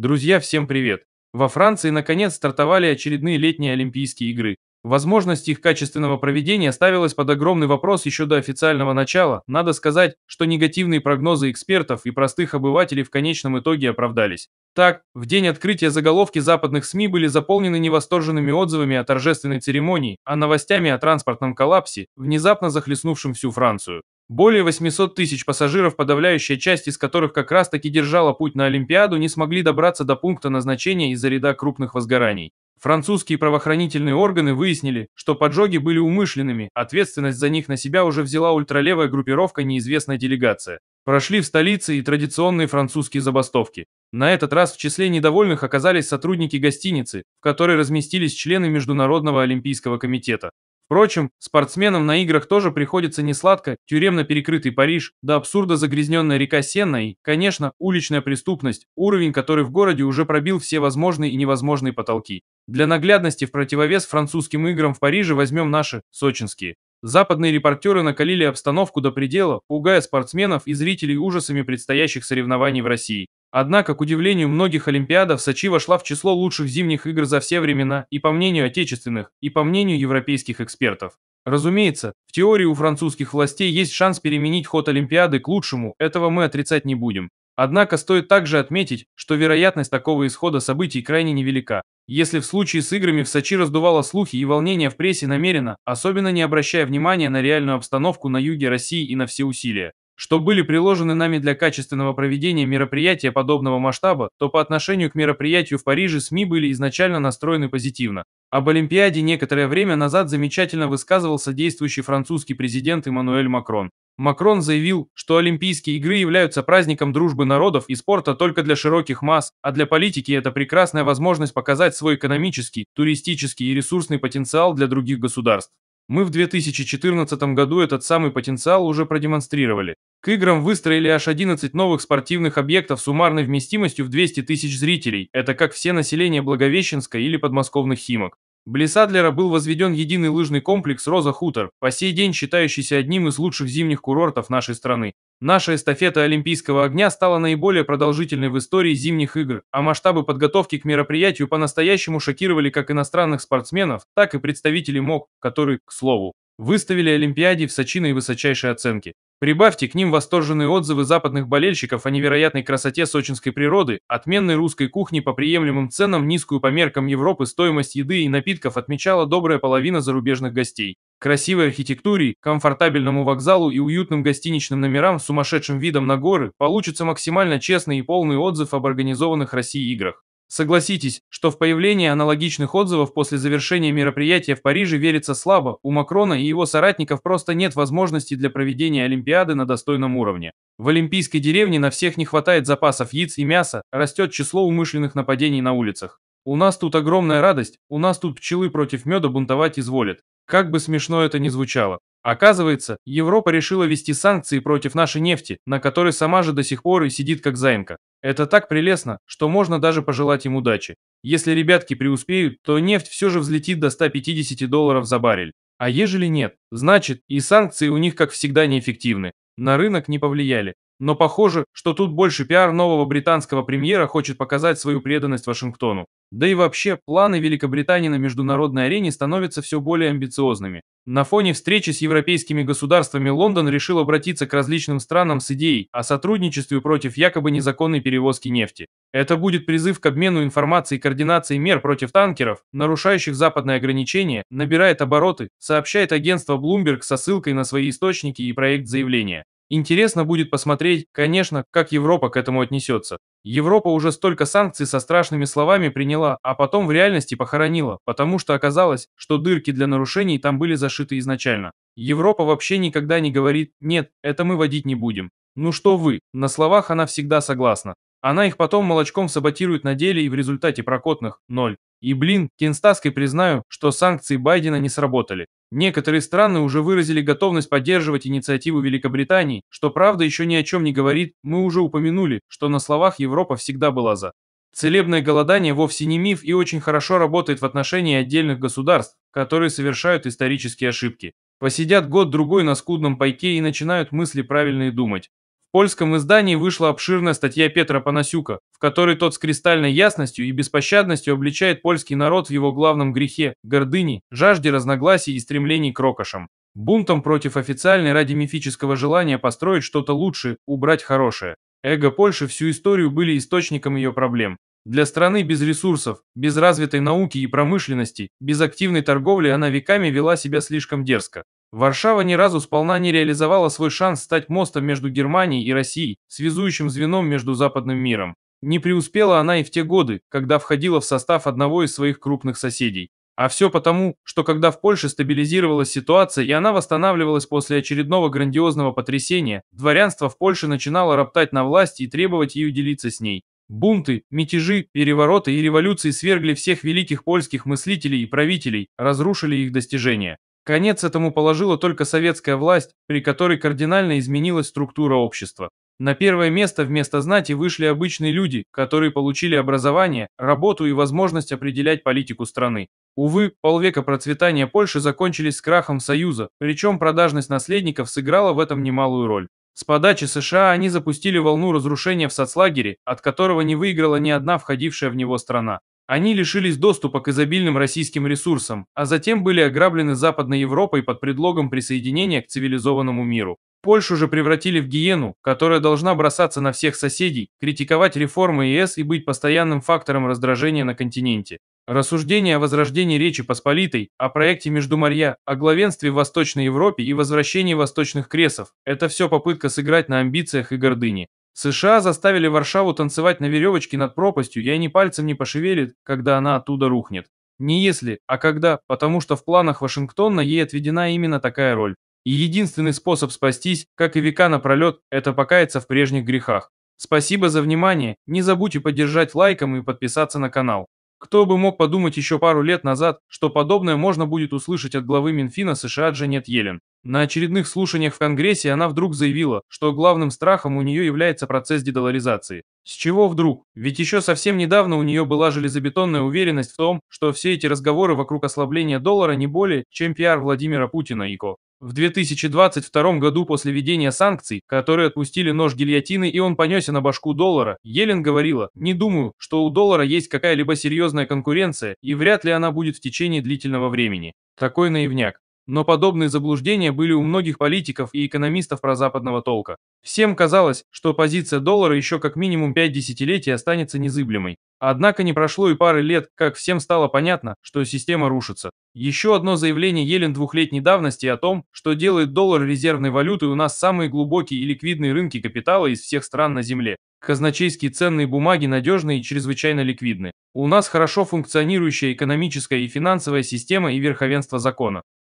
Друзья, всем привет! Во Франции наконец стартовали очередные летние Олимпийские игры. Возможность их качественного проведения ставилась под огромный вопрос еще до официального начала. Надо сказать, что негативные прогнозы экспертов и простых обывателей в конечном итоге оправдались. Так, в день открытия заголовки западных СМИ были заполнены невосторженными отзывами о торжественной церемонии, а новостями о транспортном коллапсе, внезапно захлестнувшем всю Францию. Более 800 тысяч пассажиров, подавляющая часть из которых как раз-таки держала путь на Олимпиаду, не смогли добраться до пункта назначения из-за ряда крупных возгораний. Французские правоохранительные органы выяснили, что поджоги были умышленными, ответственность за них на себя уже взяла ультралевая группировка неизвестная делегация. Прошли в столице и традиционные французские забастовки. На этот раз в числе недовольных оказались сотрудники гостиницы, в которой разместились члены Международного олимпийского комитета. Впрочем, спортсменам на играх тоже приходится несладко, тюремно перекрытый Париж, до абсурда загрязненная река Сенна и, конечно, уличная преступность, уровень который в городе уже пробил все возможные и невозможные потолки. Для наглядности в противовес французским играм в Париже возьмем наши, сочинские. Западные репортеры накалили обстановку до предела, пугая спортсменов и зрителей ужасами предстоящих соревнований в России. Однако, к удивлению многих олимпиадов, Сочи вошла в число лучших зимних игр за все времена, и по мнению отечественных, и по мнению европейских экспертов. Разумеется, в теории у французских властей есть шанс переменить ход Олимпиады к лучшему, этого мы отрицать не будем. Однако стоит также отметить, что вероятность такого исхода событий крайне невелика. Если в случае с играми в Сочи раздувало слухи и волнения в прессе намеренно, особенно не обращая внимания на реальную обстановку на юге России и на все усилия что были приложены нами для качественного проведения мероприятия подобного масштаба, то по отношению к мероприятию в Париже СМИ были изначально настроены позитивно. Об Олимпиаде некоторое время назад замечательно высказывался действующий французский президент Эммануэль Макрон. Макрон заявил, что Олимпийские игры являются праздником дружбы народов и спорта только для широких масс, а для политики это прекрасная возможность показать свой экономический, туристический и ресурсный потенциал для других государств. Мы в 2014 году этот самый потенциал уже продемонстрировали. К играм выстроили аж 11 новых спортивных объектов с суммарной вместимостью в 200 тысяч зрителей. Это как все население Благовещенска или подмосковных Химок. Близ Адлера был возведен единый лыжный комплекс «Роза Хутор», по сей день считающийся одним из лучших зимних курортов нашей страны. Наша эстафета Олимпийского огня стала наиболее продолжительной в истории зимних игр, а масштабы подготовки к мероприятию по-настоящему шокировали как иностранных спортсменов, так и представителей МОК, которые, к слову, выставили Олимпиаде в Сочи высочайшей оценке. Прибавьте к ним восторженные отзывы западных болельщиков о невероятной красоте сочинской природы, отменной русской кухни по приемлемым ценам, низкую по меркам Европы стоимость еды и напитков отмечала добрая половина зарубежных гостей. Красивой архитектуре, комфортабельному вокзалу и уютным гостиничным номерам с сумасшедшим видом на горы получится максимально честный и полный отзыв об организованных России играх. Согласитесь, что в появление аналогичных отзывов после завершения мероприятия в Париже верится слабо, у Макрона и его соратников просто нет возможности для проведения Олимпиады на достойном уровне. В Олимпийской деревне на всех не хватает запасов яиц и мяса, растет число умышленных нападений на улицах. У нас тут огромная радость, у нас тут пчелы против меда бунтовать изволят. Как бы смешно это ни звучало. Оказывается, Европа решила вести санкции против нашей нефти, на которой сама же до сих пор и сидит как заимка. Это так прелестно, что можно даже пожелать им удачи. Если ребятки преуспеют, то нефть все же взлетит до 150 долларов за баррель. А ежели нет, значит и санкции у них, как всегда, неэффективны. На рынок не повлияли. Но похоже, что тут больше пиар нового британского премьера хочет показать свою преданность Вашингтону. Да и вообще, планы Великобритании на международной арене становятся все более амбициозными. На фоне встречи с европейскими государствами Лондон решил обратиться к различным странам с идеей о сотрудничестве против якобы незаконной перевозки нефти. Это будет призыв к обмену информацией и координации мер против танкеров, нарушающих западные ограничения, набирает обороты, сообщает агентство Bloomberg со ссылкой на свои источники и проект заявления. Интересно будет посмотреть, конечно, как Европа к этому отнесется. Европа уже столько санкций со страшными словами приняла, а потом в реальности похоронила, потому что оказалось, что дырки для нарушений там были зашиты изначально. Европа вообще никогда не говорит «нет, это мы водить не будем». Ну что вы, на словах она всегда согласна, она их потом молочком саботирует на деле и в результате прокотных – ноль. И блин, Кенстаской признаю, что санкции Байдена не сработали. Некоторые страны уже выразили готовность поддерживать инициативу Великобритании, что правда еще ни о чем не говорит, мы уже упомянули, что на словах Европа всегда была за. Целебное голодание вовсе не миф и очень хорошо работает в отношении отдельных государств, которые совершают исторические ошибки. Посидят год-другой на скудном пайке и начинают мысли правильные думать. В польском издании вышла обширная статья Петра Панасюка, в которой тот с кристальной ясностью и беспощадностью обличает польский народ в его главном грехе – гордыни, жажде разногласий и стремлений к рокошам. Бунтом против официальной ради мифического желания построить что-то лучше, убрать хорошее. Эго Польши всю историю были источником ее проблем. Для страны без ресурсов, без развитой науки и промышленности, без активной торговли она веками вела себя слишком дерзко. Варшава ни разу сполна не реализовала свой шанс стать мостом между Германией и Россией, связующим звеном между западным миром. Не преуспела она и в те годы, когда входила в состав одного из своих крупных соседей. А все потому, что когда в Польше стабилизировалась ситуация и она восстанавливалась после очередного грандиозного потрясения, дворянство в Польше начинало роптать на власть и требовать ее делиться с ней. Бунты, мятежи, перевороты и революции свергли всех великих польских мыслителей и правителей, разрушили их достижения. Конец этому положила только советская власть, при которой кардинально изменилась структура общества. На первое место вместо знати вышли обычные люди, которые получили образование, работу и возможность определять политику страны. Увы, полвека процветания Польши закончились с крахом Союза, причем продажность наследников сыграла в этом немалую роль. С подачи США они запустили волну разрушения в соцлагере, от которого не выиграла ни одна входившая в него страна. Они лишились доступа к изобильным российским ресурсам, а затем были ограблены Западной Европой под предлогом присоединения к цивилизованному миру. Польшу же превратили в гиену, которая должна бросаться на всех соседей, критиковать реформы ЕС и быть постоянным фактором раздражения на континенте. Рассуждения о возрождении Речи Посполитой, о проекте Междуморья, о главенстве в Восточной Европе и возвращении восточных кресов – это все попытка сыграть на амбициях и гордыне. США заставили Варшаву танцевать на веревочке над пропастью, я и ни пальцем не пошевелит, когда она оттуда рухнет. Не если, а когда, потому что в планах Вашингтона ей отведена именно такая роль. И единственный способ спастись, как и века напролет, это покаяться в прежних грехах. Спасибо за внимание, не забудьте поддержать лайком и подписаться на канал. Кто бы мог подумать еще пару лет назад, что подобное можно будет услышать от главы Минфина США Джанет Йеллен. На очередных слушаниях в Конгрессе она вдруг заявила, что главным страхом у нее является процесс дедоларизации. С чего вдруг? Ведь еще совсем недавно у нее была железобетонная уверенность в том, что все эти разговоры вокруг ослабления доллара не более, чем пиар Владимира Путина и Ко. В 2022 году после введения санкций, которые отпустили нож гильотины и он понесся на башку доллара, Елен говорила, «Не думаю, что у доллара есть какая-либо серьезная конкуренция, и вряд ли она будет в течение длительного времени». Такой наивняк. Но подобные заблуждения были у многих политиков и экономистов прозападного толка. Всем казалось, что позиция доллара еще как минимум 5 десятилетий останется незыблемой. Однако не прошло и пары лет, как всем стало понятно, что система рушится. Еще одно заявление Елен двухлетней давности о том, что делает доллар резервной валютой у нас самые глубокие и ликвидные рынки капитала из всех стран на Земле. Казначейские ценные бумаги надежные и чрезвычайно ликвидны. У нас хорошо функционирующая экономическая и финансовая система и верховенство закона.